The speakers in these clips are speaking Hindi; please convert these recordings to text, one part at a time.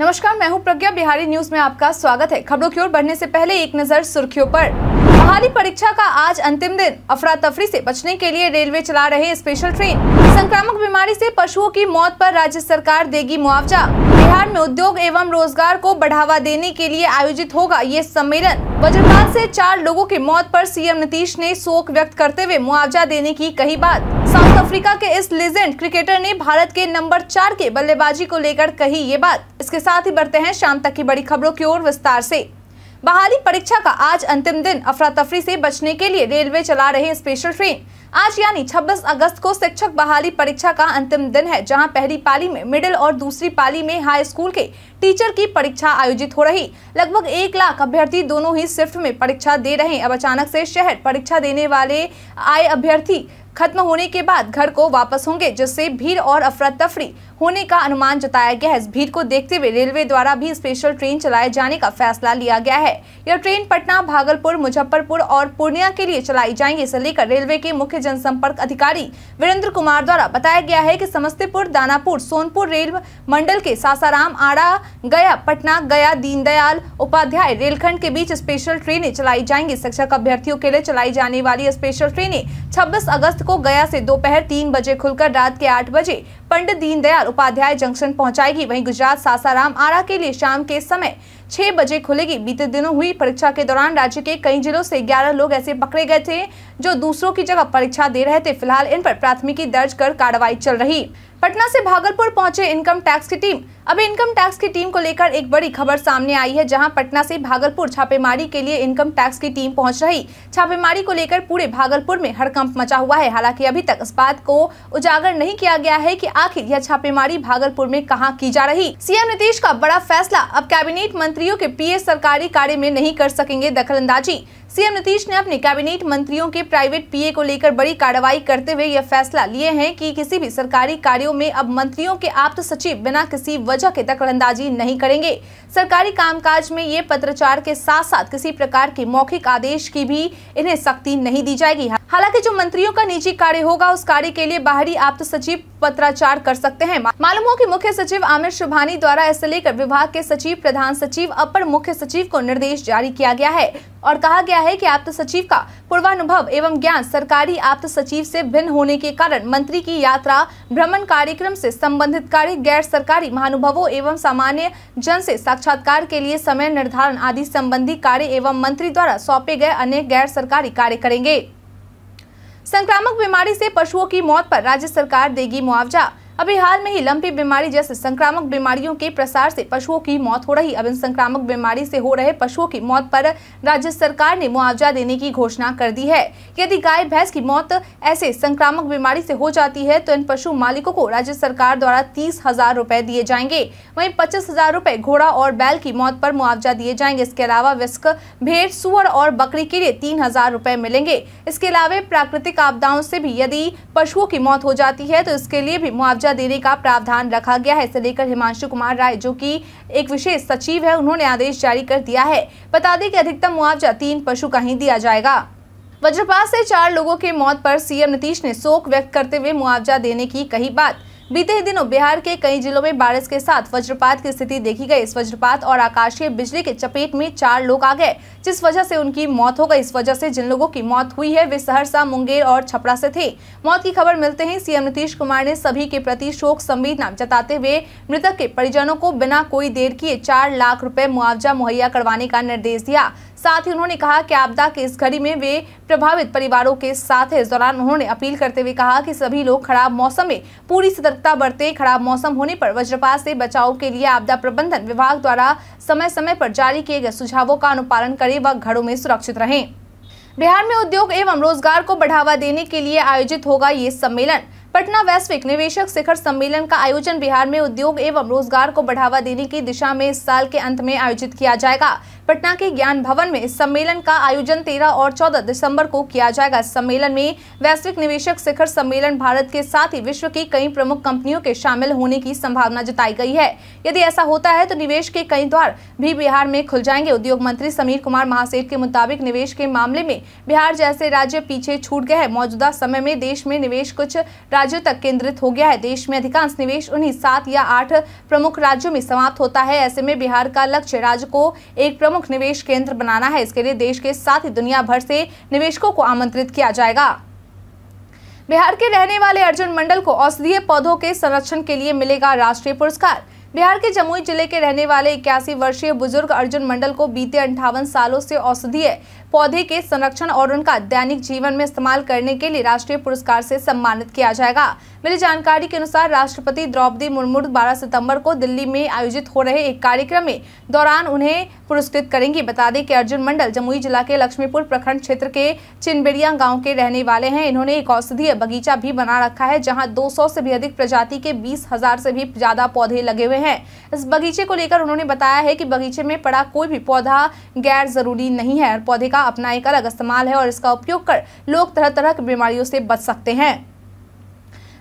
नमस्कार मैं हूं प्रज्ञा बिहारी न्यूज में आपका स्वागत है खबरों की ओर बढ़ने से पहले एक नजर सुर्खियों पर बहाली परीक्षा का आज अंतिम दिन अफरा तफरी से बचने के लिए रेलवे चला रहे स्पेशल ट्रेन संक्रामक बीमारी से पशुओं की मौत पर राज्य सरकार देगी मुआवजा बिहार में उद्योग एवं रोजगार को बढ़ावा देने के लिए आयोजित होगा ये सम्मेलन वज्रपात से चार लोगों की मौत पर सीएम नीतीश ने शोक व्यक्त करते हुए मुआवजा देने की कही बात साउथ अफ्रीका के इस लेजेंड क्रिकेटर ने भारत के नंबर चार के बल्लेबाजी को लेकर कही ये बात इसके साथ ही बढ़ते हैं शाम तक की बड़ी खबरों की ओर विस्तार ऐसी बहाली परीक्षा का आज अंतिम दिन अफरा तफरी से बचने के लिए रेलवे चला रहे स्पेशल ट्रेन आज यानी 26 अगस्त को शिक्षक बहाली परीक्षा का अंतिम दिन है जहां पहली पाली में मिडिल और दूसरी पाली में हाई स्कूल के टीचर की परीक्षा आयोजित हो रही लगभग एक लाख अभ्यर्थी दोनों ही शिफ्ट में परीक्षा दे रहे हैं अब अचानक से शहर परीक्षा देने वाले आए अभ्यर्थी खत्म होने के बाद घर को वापस होंगे जिससे भीड़ और अफरा तफरी होने का अनुमान जताया गया है इस भीड़ को देखते हुए रेलवे द्वारा भी स्पेशल ट्रेन चलाए जाने का फैसला लिया गया है यह ट्रेन पटना भागलपुर मुजफ्फरपुर और पूर्णिया के लिए चलाई जाएंगी इसे लेकर रेलवे के मुख्य जनसंपर्क अधिकारी वीरेंद्र कुमार द्वारा बताया गया है कि समस्तीपुर दानापुर सोनपुर रेल मंडल के सासाराम आड़ा गया पटना गया दीनदयाल उपाध्याय रेलखंड के बीच स्पेशल ट्रेनें चलाई जाएंगी शिक्षक अभ्यर्थियों के लिए चलाई जाने वाली स्पेशल ट्रेनें छब्बीस अगस्त को गया से दोपहर तीन बजे खुलकर रात के आठ बजे पंडित दीनदयाल उपाध्याय जंक्शन पहुंचाएगी वहीं गुजरात सासाराम आरा के लिए शाम के समय छह बजे खुलेगी बीते दिनों हुई परीक्षा के दौरान राज्य के कई जिलों से ग्यारह लोग ऐसे पकड़े गए थे जो दूसरों की जगह परीक्षा दे रहे थे फिलहाल इन पर प्राथमिकी दर्ज कर कार्रवाई चल रही पटना से भागलपुर पहुंचे इनकम टैक्स की टीम अब इनकम टैक्स की टीम को लेकर एक बड़ी खबर सामने आई है जहां पटना से भागलपुर छापेमारी के लिए इनकम टैक्स की टीम पहुंच रही छापेमारी को लेकर पूरे भागलपुर में हड़कंप मचा हुआ है हालांकि अभी तक इस बात को उजागर नहीं किया गया है कि आखिर यह छापेमारी भागलपुर में कहाँ की जा रही सीएम नीतीश का बड़ा फैसला अब कैबिनेट मंत्री मंत्रियों के पीए सरकारी कार्य में नहीं कर सकेंगे दखलंदाजी सीएम नीतीश ने अपने कैबिनेट मंत्रियों के प्राइवेट पीए को लेकर बड़ी कार्रवाई करते हुए यह फैसला लिए हैं कि किसी भी सरकारी कार्यों में अब मंत्रियों के आप्त सचिव बिना किसी वजह के दखलंदाजी नहीं करेंगे सरकारी कामकाज में ये पत्रचार के साथ साथ किसी प्रकार के मौखिक आदेश की भी इन्हें सख्ती नहीं दी जाएगी हालांकि जो मंत्रियों का निजी कार्य होगा उस कार्य के लिए बाहरी आप्त सचिव पत्राचार कर सकते हैं मालूम हो कि मुख्य सचिव आमिर शुभानी द्वारा ऐसे लेकर विभाग के सचिव प्रधान सचिव अपर मुख्य सचिव को निर्देश जारी किया गया है और कहा गया गया है कि आप्त सचिव का पूर्वानुभव एवं ज्ञान सरकारी आप्त सचिव से भिन्न होने के कारण मंत्री की यात्रा भ्रमण कार्यक्रम से संबंधित कार्य गैर सरकारी महानुभवों एवं सामान्य जन से साक्षात्कार के लिए समय निर्धारण आदि संबंधी कार्य एवं मंत्री द्वारा सौंपे गए अन्य गैर सरकारी कार्य करेंगे संक्रामक बीमारी से पशुओं की मौत पर राज्य सरकार देगी मुआवजा अभी हाल में ही लंपी बीमारी जैसे संक्रामक बीमारियों के प्रसार से पशुओं की मौत हो रही अब इन संक्रामक बीमारी से हो रहे पशुओं की मौत पर राज्य सरकार ने मुआवजा देने की घोषणा कर दी है यदि गाय भैंस की मौत ऐसे संक्रामक बीमारी से हो जाती है तो इन पशु मालिकों को राज्य सरकार द्वारा तीस हजार रूपए दिए जाएंगे वही पच्चीस हजार रूपए घोड़ा और बैल की मौत पर मुआवजा दिए जाएंगे इसके अलावा विस्क भेड़ सुअर और बकरी के लिए तीन हजार रूपए मिलेंगे इसके अलावा प्राकृतिक आपदाओं से भी यदि पशुओं की मौत हो जाती है तो इसके लिए भी मुआवजा ऊर्जा देने का प्रावधान रखा गया है इसे लेकर हिमांशु कुमार राय जो कि एक विशेष सचिव है उन्होंने आदेश जारी कर दिया है बता दें कि अधिकतम मुआवजा तीन पशु का ही दिया जाएगा वज्रपात से चार लोगों के मौत पर सीएम नीतीश ने शोक व्यक्त करते हुए मुआवजा देने की कही बात बीते ही दिनों बिहार के कई जिलों में बारिश के साथ वज्रपात की स्थिति देखी गई इस वज्रपात और आकाशीय बिजली के चपेट में चार लोग आ गए जिस वजह से उनकी मौत हो गई इस वजह से जिन लोगों की मौत हुई है वे सहरसा मुंगेर और छपरा से थे मौत की खबर मिलते ही सीएम नीतीश कुमार ने सभी के प्रति शोक संवेदना जताते हुए मृतक के परिजनों को बिना कोई देर किए चार लाख रूपए मुआवजा मुहैया करवाने का निर्देश दिया साथ ही उन्होंने कहा कि आपदा की इस घड़ी में वे प्रभावित परिवारों के साथ है इस दौरान उन्होंने अपील करते हुए कहा कि सभी लोग खराब मौसम में पूरी सतर्कता बरते खराब मौसम होने पर वज्रपात से बचाव के लिए आपदा प्रबंधन विभाग द्वारा समय समय पर जारी किए गए सुझावों का अनुपालन करें व घरों में सुरक्षित रहें बिहार में उद्योग एवं रोजगार को बढ़ावा देने के लिए आयोजित होगा ये सम्मेलन पटना वैश्विक निवेशक शिखर सम्मेलन का आयोजन बिहार में उद्योग एवं रोजगार को बढ़ावा देने की दिशा में इस साल के अंत में आयोजित किया जाएगा पटना के ज्ञान भवन में सम्मेलन का आयोजन 13 और 14 दिसंबर को किया जाएगा सम्मेलन में वैश्विक निवेशक शिखर सम्मेलन भारत के साथ ही विश्व की कई प्रमुख कंपनियों के शामिल होने की संभावना जताई गई है यदि ऐसा होता है तो निवेश के कई द्वार भी बिहार में खुल जाएंगे उद्योग मंत्री समीर कुमार महासेठ के मुताबिक निवेश के मामले में बिहार जैसे राज्य पीछे छूट गए हैं मौजूदा समय में देश में निवेश कुछ राज्यों तक केंद्रित हो गया है देश में अधिकांश निवेश उन्हीं सात या आठ प्रमुख राज्यों में समाप्त होता है ऐसे में बिहार का लक्ष्य राज्य को एक प्रमुख प्रमुख निवेश केंद्र बनाना है इसके लिए देश के साथ ही दुनिया भर से निवेशकों को आमंत्रित किया जाएगा बिहार के रहने वाले अर्जुन मंडल को औषधीय पौधों के संरक्षण के लिए मिलेगा राष्ट्रीय पुरस्कार बिहार के जमुई जिले के रहने वाले इक्यासी वर्षीय बुजुर्ग अर्जुन मंडल को बीते अंठावन सालों से औषधीय पौधे के संरक्षण और उनका दैनिक जीवन में इस्तेमाल करने के लिए राष्ट्रीय पुरस्कार से सम्मानित किया जाएगा मिली जानकारी के अनुसार राष्ट्रपति द्रौपदी मुर्मू 12 सितंबर को दिल्ली में आयोजित हो रहे एक कार्यक्रम में दौरान उन्हें पुरस्कृत करेंगी बता दें कि अर्जुन मंडल जमुई जिला के लक्ष्मीपुर प्रखंड क्षेत्र के चिनबेड़िया गाँव के रहने वाले हैं इन्होंने एक औषधीय बगीचा भी बना रखा है जहाँ दो से भी अधिक प्रजाति के बीस से भी ज्यादा पौधे लगे हुए हैं इस बगीचे को लेकर उन्होंने बताया है की बगीचे में पड़ा कोई भी पौधा गैर जरूरी नहीं है और पौधे का अपना एक अलग इस्तेमाल है और इसका उपयोग कर लोग तरह तरह की बीमारियों से बच सकते हैं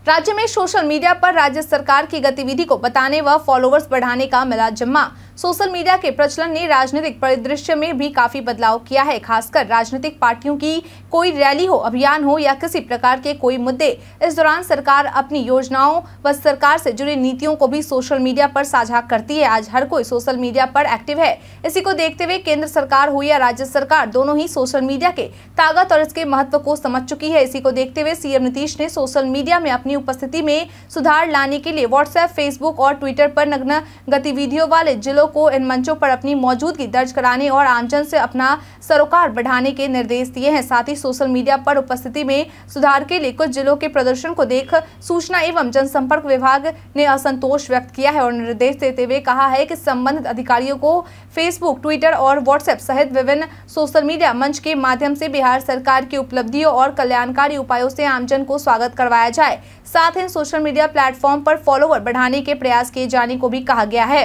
राज्य में सोशल मीडिया पर राज्य सरकार की गतिविधि को बताने व फॉलोवर्स बढ़ाने का मिला जिम्मा सोशल मीडिया के प्रचलन ने राजनीतिक परिदृश्य में भी काफी बदलाव किया है खासकर राजनीतिक पार्टियों की कोई रैली हो अभियान हो या किसी प्रकार के कोई मुद्दे इस दौरान सरकार अपनी योजनाओं व सरकार से जुड़ी नीतियों को भी सोशल मीडिया पर साझा करती है आज हर कोई सोशल मीडिया पर एक्टिव है इसी को देखते हुए केंद्र सरकार हो या राज्य सरकार दोनों ही सोशल मीडिया के ताकत और इसके महत्व को समझ चुकी है इसी को देखते हुए सीएम नीतीश ने सोशल मीडिया में अपनी उपस्थिति में सुधार लाने के लिए व्हाट्सएप फेसबुक और ट्विटर पर नग्न गतिविधियों वाले जिलों वालों को इन मंचों पर अपनी मौजूदगी दर्ज कराने और आमजन से अपना सरोकार बढ़ाने के निर्देश दिए हैं साथ ही सोशल मीडिया पर उपस्थिति में सुधार के लिए कुछ जिलों के प्रदर्शन को देख सूचना एवं जनसंपर्क विभाग ने असंतोष व्यक्त किया है और निर्देश देते हुए कहा है कि संबंधित अधिकारियों को फेसबुक ट्विटर और व्हाट्सएप सहित विभिन्न सोशल मीडिया मंच के माध्यम से बिहार सरकार की उपलब्धियों और कल्याणकारी उपायों से आमजन को स्वागत करवाया जाए साथ ही सोशल मीडिया प्लेटफॉर्म पर फॉलोवर बढ़ाने के प्रयास किए जाने को भी कहा गया है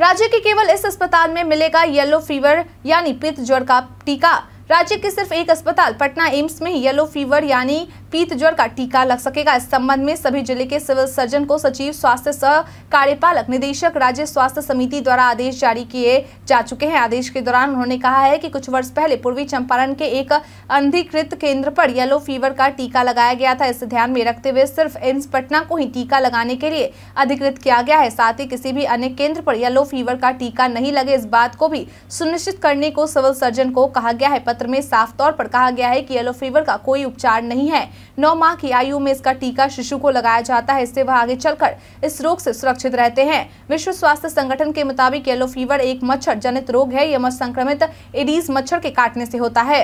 राज्य के केवल इस अस्पताल में मिलेगा येलो फीवर यानी पित्त ज्वर का टीका राज्य के सिर्फ एक अस्पताल पटना एम्स में येलो फीवर यानी पीत जड़ का टीका लग सकेगा इस संबंध में सभी जिले के सिविल सर्जन को सचिव स्वास्थ्य सह कार्यपालक निदेशक राज्य स्वास्थ्य समिति द्वारा आदेश जारी किए जा चुके हैं आदेश के दौरान उन्होंने कहा है कि कुछ वर्ष पहले पूर्वी चंपारण के एक अंधिकृत केंद्र पर येलो फीवर का टीका लगाया गया था इसे ध्यान में रखते हुए सिर्फ एम्स पटना को ही टीका लगाने के लिए अधिकृत किया गया है साथ ही किसी भी अन्य केंद्र पर येलो फीवर का टीका नहीं लगे इस बात को भी सुनिश्चित करने को सिविल सर्जन को कहा गया है पत्र में साफ तौर पर कहा गया है कि येलो फीवर का कोई उपचार नहीं है नौ माह की आयु में इसका टीका शिशु को लगाया जाता है इससे वह आगे चलकर इस रोग से सुरक्षित रहते हैं विश्व स्वास्थ्य संगठन के मुताबिक येलो फीवर एक मच्छर जनित रोग है यह संक्रमित एडीज मच्छर के काटने से होता है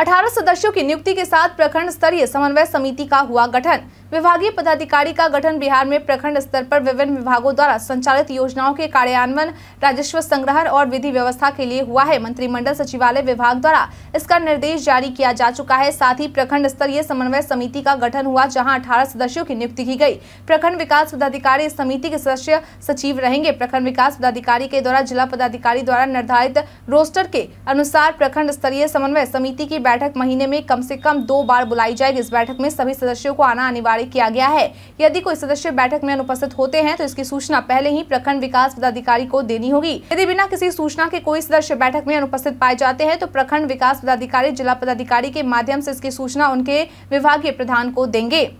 18 सदस्यों की नियुक्ति के साथ प्रखंड स्तरीय समन्वय समिति का हुआ गठन विभागीय पदाधिकारी का गठन बिहार में प्रखंड स्तर पर विभिन्न विभागों द्वारा संचालित योजनाओं के कार्यान्वयन राजस्व संग्रहण और विधि व्यवस्था के लिए हुआ है मंत्रिमंडल सचिवालय विभाग द्वारा इसका निर्देश जारी किया जा चुका है साथ ही प्रखंड स्तरीय समन्वय समिति का गठन हुआ जहाँ अठारह सदस्यों की नियुक्ति की गयी प्रखंड विकास पदाधिकारी इस समिति के सदस्य सचिव रहेंगे प्रखंड विकास पदाधिकारी के द्वारा जिला पदाधिकारी द्वारा निर्धारित रोस्टर के अनुसार प्रखंड स्तरीय समन्वय समिति की बैठक महीने में कम से कम दो बार बुलाई जाएगी इस बैठक में सभी सदस्यों को आना अनिवार्य कार्रवाई किया गया है यदि कोई सदस्य बैठक में अनुपस्थित होते हैं तो इसकी सूचना पहले ही प्रखंड विकास पदाधिकारी को देनी होगी यदि बिना किसी सूचना के कोई सदस्य बैठक में अनुपस्थित पाए जाते हैं तो प्रखंड विकास पदाधिकारी जिला पदाधिकारी के माध्यम ऐसी इसकी सूचना उनके विभागीय प्रधान को देंगे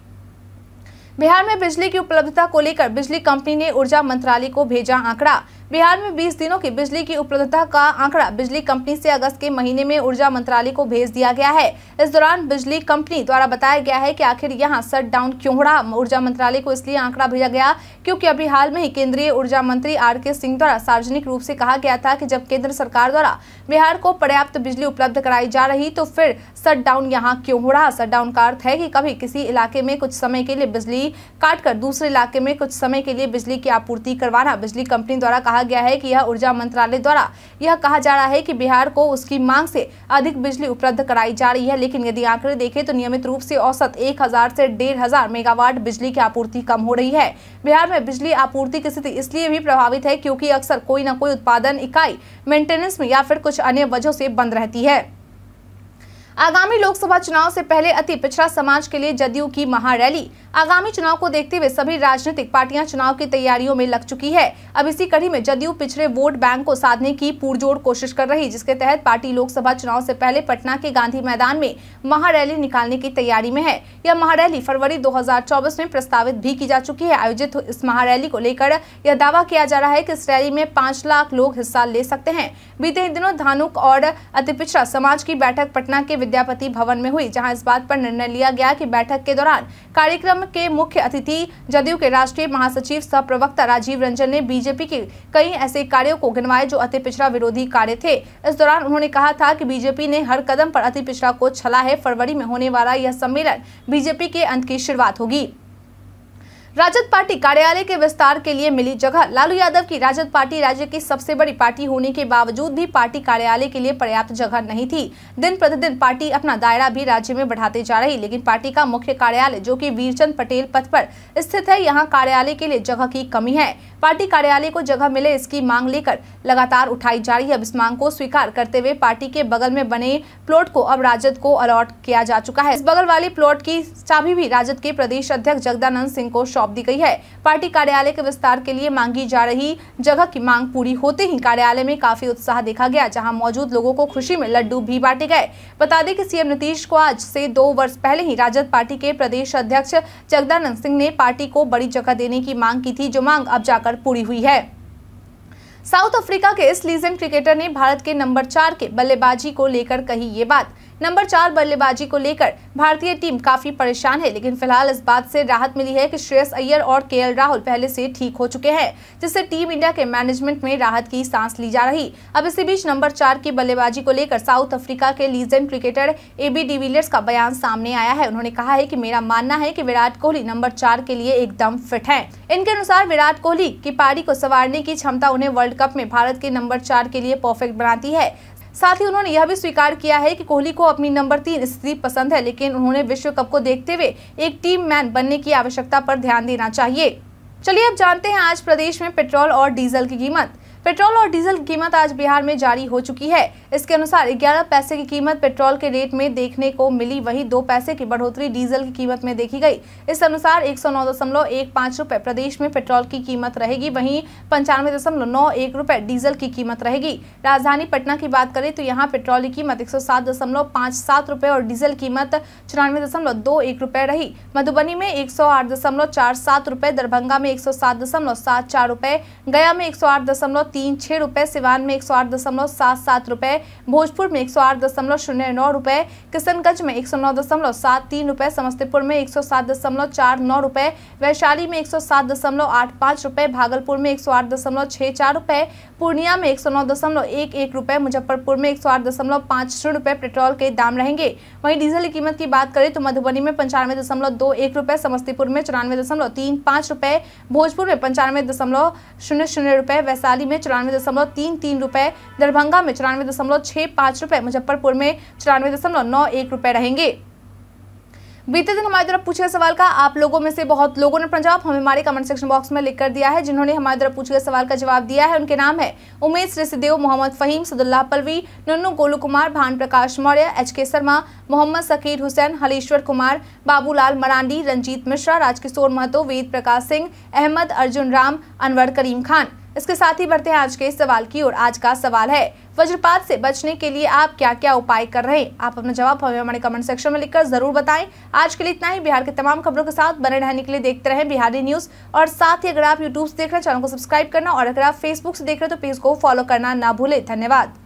बिहार में बिजली की उपलब्धता को लेकर बिजली कंपनी ने ऊर्जा मंत्रालय को भेजा आंकड़ा बिहार में 20 दिनों की बिजली की उपलब्धता का आंकड़ा बिजली कंपनी से अगस्त के महीने में ऊर्जा मंत्रालय को भेज दिया गया है इस दौरान बिजली कंपनी द्वारा बताया गया है कि आखिर यहाँ शट डाउन क्यों हो रहा ऊर्जा मंत्रालय को इसलिए आंकड़ा भेजा गया क्योंकि अभी हाल में ही केंद्रीय ऊर्जा मंत्री आर के सिंह द्वारा सार्वजनिक रूप से कहा गया था की जब केंद्र सरकार द्वारा बिहार को पर्याप्त बिजली उपलब्ध कराई जा रही तो फिर शट डाउन यहाँ क्यों हो रहा शट डाउन का अर्थ है की कभी किसी इलाके में कुछ समय के लिए बिजली काट दूसरे इलाके में कुछ समय के लिए बिजली की आपूर्ति करवाना बिजली कंपनी द्वारा कहा कहा गया है कि यह ऊर्जा मंत्रालय द्वारा यह कहा जा रहा है कि बिहार को उसकी मांग से अधिक बिजली उपलब्ध कराई जा रही है लेकिन यदि आंकड़े देखें तो नियमित रूप से औसत एक हजार से डेढ़ हजार मेगावाट बिजली की आपूर्ति कम हो रही है बिहार में बिजली आपूर्ति की स्थिति इसलिए भी प्रभावित है क्योंकि अक्सर कोई न कोई उत्पादन इकाई मेंटेनेंस में या फिर कुछ अन्य वजह से बंद रहती है आगामी लोकसभा चुनाव से पहले अति पिछड़ा समाज के लिए जदयू की महारैली आगामी चुनाव को देखते हुए सभी राजनीतिक पार्टियां चुनाव की तैयारियों में लग चुकी है अब इसी कड़ी में जदयू पिछड़े वोट बैंक को साधने की पुरजोर कोशिश कर रही जिसके तहत पार्टी लोकसभा चुनाव से पहले पटना के गांधी मैदान में महारैली निकालने की तैयारी में है यह महारैली फरवरी दो में प्रस्तावित भी की जा चुकी है आयोजित इस महारैली को लेकर यह दावा किया जा रहा है की इस रैली में पांच लाख लोग हिस्सा ले सकते हैं बीते दिनों धानुक और अति पिछड़ा समाज की बैठक पटना के विद्यापति भवन में हुई जहां इस बात पर निर्णय लिया गया कि बैठक के दौरान कार्यक्रम के मुख्य अतिथि जदयू के राष्ट्रीय महासचिव सह प्रवक्ता राजीव रंजन ने बीजेपी के कई ऐसे कार्यो को गिनवाए जो अति पिछड़ा विरोधी कार्य थे इस दौरान उन्होंने कहा था की बीजेपी ने हर कदम पर अति पिछड़ा को छला है फरवरी में होने वाला यह सम्मेलन बीजेपी के अंत की शुरुआत होगी राजद पार्टी कार्यालय के विस्तार के लिए मिली जगह लालू यादव की राजद पार्टी राज्य की सबसे बड़ी पार्टी होने के बावजूद भी पार्टी कार्यालय के लिए पर्याप्त जगह नहीं थी दिन प्रतिदिन पार्टी अपना दायरा भी राज्य में बढ़ाते जा रही लेकिन पार्टी का मुख्य कार्यालय जो कि वीरचंद पटेल पथ पर स्थित है यहाँ कार्यालय के लिए जगह की कमी है पार्टी कार्यालय को जगह मिले इसकी मांग लेकर लगातार उठाई जा रही है अब इस मांग को स्वीकार करते हुए पार्टी के बगल में बने प्लॉट को अब राजद को अलॉट किया जा चुका है इस बगल वाली प्लॉट की चाबी भी राजद के प्रदेश अध्यक्ष जगदानंद सिंह को सौंप दी गई है पार्टी कार्यालय के विस्तार के लिए मांगी जा रही जगह की मांग पूरी होते ही कार्यालय में काफी उत्साह देखा गया जहां मौजूद लोगों को खुशी में लड्डू भी बांटे गए बता दें कि सीएम नीतीश को आज से दो वर्ष पहले ही राजद पार्टी के प्रदेश अध्यक्ष जगदानंद सिंह ने पार्टी को बड़ी जगह देने की मांग की थी जो मांग अब जाकर पूरी हुई है साउथ अफ्रीका के इस लीजेंड क्रिकेटर ने भारत के नंबर चार के बल्लेबाजी को लेकर कही ये बात नंबर चार बल्लेबाजी को लेकर भारतीय टीम काफी परेशान है लेकिन फिलहाल इस बात से राहत मिली है कि श्रेयस अय्यर और के राहुल पहले से ठीक हो चुके हैं जिससे टीम इंडिया के मैनेजमेंट में राहत की सांस ली जा रही अब इसी बीच नंबर चार की बल्लेबाजी को लेकर साउथ अफ्रीका के लीजेंड क्रिकेटर एबी डिविलियर्स का बयान सामने आया है उन्होंने कहा है की मेरा मानना है की विराट कोहली नंबर चार के लिए एकदम फिट है इनके अनुसार विराट कोहली की पारी को संवारने की क्षमता उन्हें वर्ल्ड कप में भारत के नंबर चार के लिए परफेक्ट बनाती है साथ ही उन्होंने यह भी स्वीकार किया है कि कोहली को अपनी नंबर तीन स्थिति पसंद है लेकिन उन्होंने विश्व कप को देखते हुए एक टीम मैन बनने की आवश्यकता पर ध्यान देना चाहिए चलिए अब जानते हैं आज प्रदेश में पेट्रोल और डीजल की कीमत पेट्रोल और डीजल की कीमत आज बिहार में जारी हो चुकी है इसके अनुसार ग्यारह पैसे की कीमत पेट्रोल के रेट में देखने को मिली वही दो पैसे की बढ़ोतरी डीजल की कीमत में देखी गई इस अनुसार एक रुपए प्रदेश में पेट्रोल की कीमत रहेगी वहीं पंचानवे दशमलव नौ एक रुपए डीजल की कीमत रहेगी राजधानी पटना की बात करें तो यहाँ पेट्रोल की कीमत एक रुपए और डीजल कीमत चौरानवे रुपए रही मधुबनी में एक रुपए दरभंगा में एक रुपए गया में एक रुपए सिवान में एक रुपए भोजपुर में एक सौ आठ दशमलव शून्य नौ रुपए किशनगंज में एक सौ नौ दशमलव सात तीन रुपए समस्तीपुर में एक सौ सात दशमलव चार नौ रुपए वैशाली में एक सौ सात दशमलव आठ पाँच रुपए भागलपुर में एक सौ आठ दशमलव छः चार रुपए पूर्णिया में एक सौ नौ दशमलव एक एक रुपए मुजफ्फरपुर में एक सौ आठ दशमलव पाँच शून्य रुपए पेट्रोल के दाम रहेंगे वहीं डीजल की कीमत की बात करें तो मधुबनी में पंचानवे दशमलव दो एक रुपए समस्तीपुर में चौरानवे दशमलव तीन पाँच रुपए भोजपुर में पंचानवे दशमलव शून्य शून्य रुपए वैशाली में चौरानवे दशमलव तीन तीन रुपए दरभंगा में चौरानवे दशमलव दशमलव छह पांच रुपए मुजफ्फरपुर में चौरानवे दशमलव नौ एक रुपए रहेंगे बीते दिन हमारे द्वारा पूछे सवाल का आप लोगों में से बहुत लोगों ने अपना जवाब हमें हमारे कमेंट सेक्शन बॉक्स में लिखकर दिया है जिन्होंने हमारे द्वारा पूछे गए सवाल का जवाब दिया है उनके नाम है उमेश ऋषिदेव मोहम्मद फहीम सदुल्लाह पलवी नन्नू गोलू कुमार भान प्रकाश मौर्य एच के शर्मा मोहम्मद सकीर हुसैन हलेश्वर कुमार बाबूलाल मरांडी रंजीत मिश्रा राजकिशोर महतो वेद प्रकाश सिंह अहमद अर्जुन राम अनवर करीम खान इसके साथ ही बढ़ते हैं आज के सवाल की ओर आज का सवाल है वज्रपात से बचने के लिए आप क्या क्या उपाय कर रहे हैं आप अपना जवाब हमें हमारे कमेंट सेक्शन में लिखकर जरूर बताएं आज के लिए इतना ही बिहार के तमाम खबरों के साथ बने रहने के लिए देखते रहे बिहारी न्यूज और साथ ही अगर आप यूट्यूब से देख रहे हैं चैनल को सब्सक्राइब करना और अगर आप फेसबुक से देख रहे हैं तो पेज को फॉलो करना ना भूले धन्यवाद